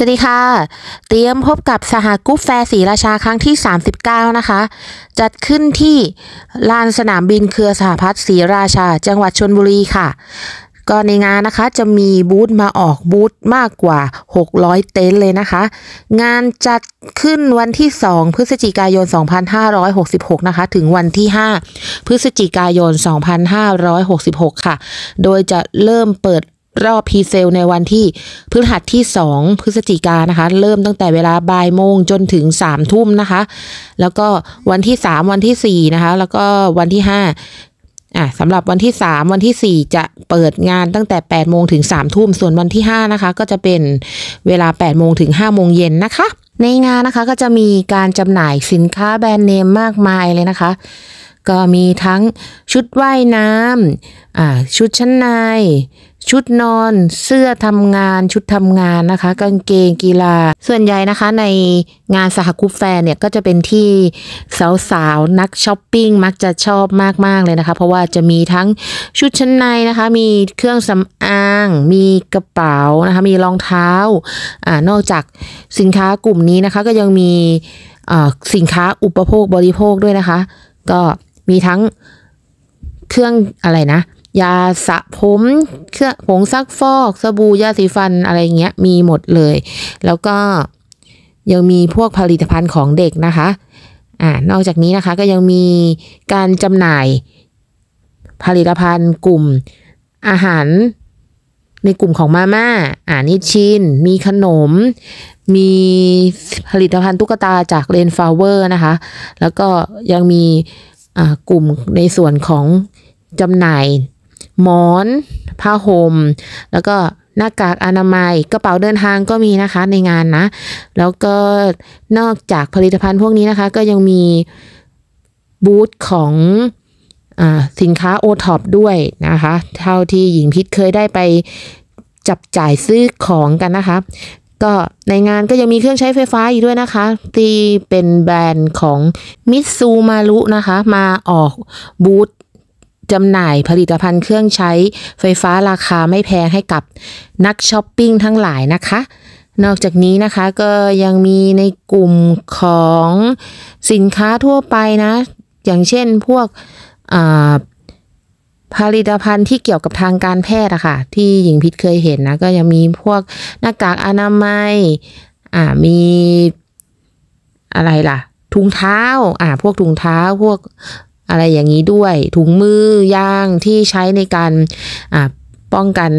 สวัสดีค่ะ เตรียมพบกับสหกุ๊ปแฟร์ศรีราชาครั้งที่ 39 นะคะ จัดขึ้นที่ ลานสนามบินเครือสหพัฒน์ศรีราชา จังหวัดชนบุรีค่ะ ก็ในงานนะคะจะมีบูธมาออกบูธมากกว่า 600 เต็นท์เลยนะคะ งานจัดขึ้นวันที่ 2 พฤศจิกายน 2566 นะคะ ถึงวันที่ 5 พฤศจิกายน 2566 ค่ะ โดยจะเริ่มเปิดรอบพีเซลในวันที่พฤหัสที่2พฤศจิกานะคะ เริ่มตั้งแต่เวลาบ่ายโมงจนถึง3ทุ่มนะคะ แล้วก็วันที่3วันที่4นะคะ แล้วก็วันที่5อ่ะสำหรับวันที่3วันที่4จะเปิดงานตั้งแต่8โมงถึง3ทุ่มส่วนวันที่5นะคะ ก็จะเป็นเวลา8โมงถึง5โมงเย็นนะคะ ในงานนะคะก็จะมีการจำหน่ายสินค้าแบรนด์เนมมากมายเลยนะคะก็มีทั้งชุดว่ายน้ำ ชุดชั้นใน ชุดนอน เสื้อทำงาน ชุดทำงานนะคะ กางเกงกีฬา ส่วนใหญ่นะคะในงานสหกุปแฟนเนี่ยก็จะเป็นที่สาวๆนักช้อปปิ้งมักจะชอบมากๆเลยนะคะ เพราะว่าจะมีทั้งชุดชั้นในนะคะ มีเครื่องสำอาง มีกระเป๋านะคะ มีรองเท้าอ่านอกจากสินค้ากลุ่มนี้นะคะ ก็ยังมีสินค้าอุปโภคบริโภคด้วยนะคะ ก็มีทั้งเครื่องอะไร นะ ยาสระผมเครื่องผงซักฟอก สบู่ยาสีฟันอะไรเงี้ยมีหมดเลย แล้วก็ยังมีพวกผลิตภัณฑ์ของเด็กนะคะอ่านอกจากนี้นะคะก็ยังมีการจำหน่ายผลิตภัณฑ์กลุ่มอาหารในกลุ่มของมาม่า อ่านิชินมีขนม มีผลิตภัณฑ์ตุ๊กตาจากเรนฟาวเวอร์นะคะแล้วก็ยังมีกลุ่มในส่วนของจำหน่าย หมอน ผ้าหม่มแล้วก็หน้ากากอนามัย กระเป๋าเดินทางก็มีนะคะในงานนะ แล้วก็นอกจากผลิตภัณฑ์พวกนี้นะคะ ก็ยังมีบูธของอสินค้าโอท็อปด้วยนะคะ เท่าที่หญิงพิษเคยได้ไปจับจ่ายซื้อของกันนะคะก็ในงานก็ยังมีเครื่องใช้ไฟฟ้าอีกด้วยนะคะที่เป็นแบรนด์ของมิตซูมารุนะคะมาออกบูธจำหน่ายผลิตภัณฑ์เครื่องใช้ไฟฟ้าราคาไม่แพงให้กับนักช้อปปิ้งทั้งหลายนะคะ นอกจากนี้นะคะก็ยังมีในกลุ่มของสินค้าทั่วไปนะ อย่างเช่นพวกผลิตภัณฑ์ที่เกี่ยวกับทางการแพทย์อะค่ะที่หญิงพิษเคยเห็นนะ ก็ยังมีพวกหน้ากากอนามัย อ่า มีอะไรล่ะ ถุงเท้า อ่าพวกถุงเท้าพวกอะไรอย่างนี้ด้วย ถุงมือยางที่ใช้ในการอ่าป้องกัน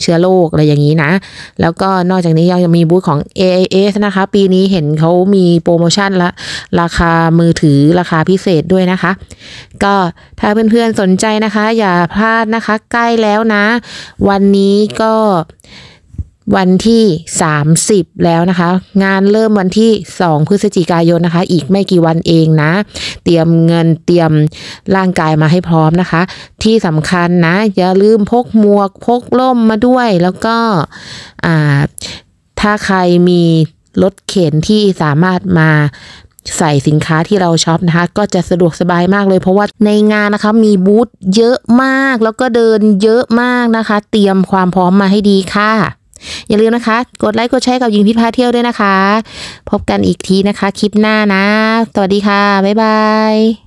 เชื้อโรคอะไรอย่างนี้นะ แล้วก็นอกจากนี้ยังมีบูธของ AIS นะคะ ปีนี้เห็นเขามีโปรโมชั่นละ ราคามือถือราคาพิเศษด้วยนะคะ ก็ถ้าเพื่อนๆสนใจนะคะ อย่าพลาดนะคะใกล้แล้วนะ วันนี้ก็วันที่30แล้วนะคะ งานเริ่มวันที่2พฤศจิกายนนะคะ อีกไม่กี่วันเองนะ เตรียมเงินเตรียมร่างกายมาให้พร้อมนะคะ ที่สำคัญนะอย่าลืมพกหมวกพกล่มมาด้วยแล้วก็ถ้าใครมีรถเข็นที่สามารถมาใส่สินค้าที่เราช็อปนะคะ ก็จะสะดวกสบายมากเลยเพราะว่าในงานนะคะ มีบูธเยอะมาก แล้วก็เดินเยอะมากนะคะ เตรียมความพร้อมมาให้ดีค่ะอย่าลืมนะคะ กดไลค์กดแชร์กับยิงพิพาเที่ยวด้วยนะคะ พบกันอีกทีนะคะคลิปหน้านะ สวัสดีค่ะ บ๊ายบาย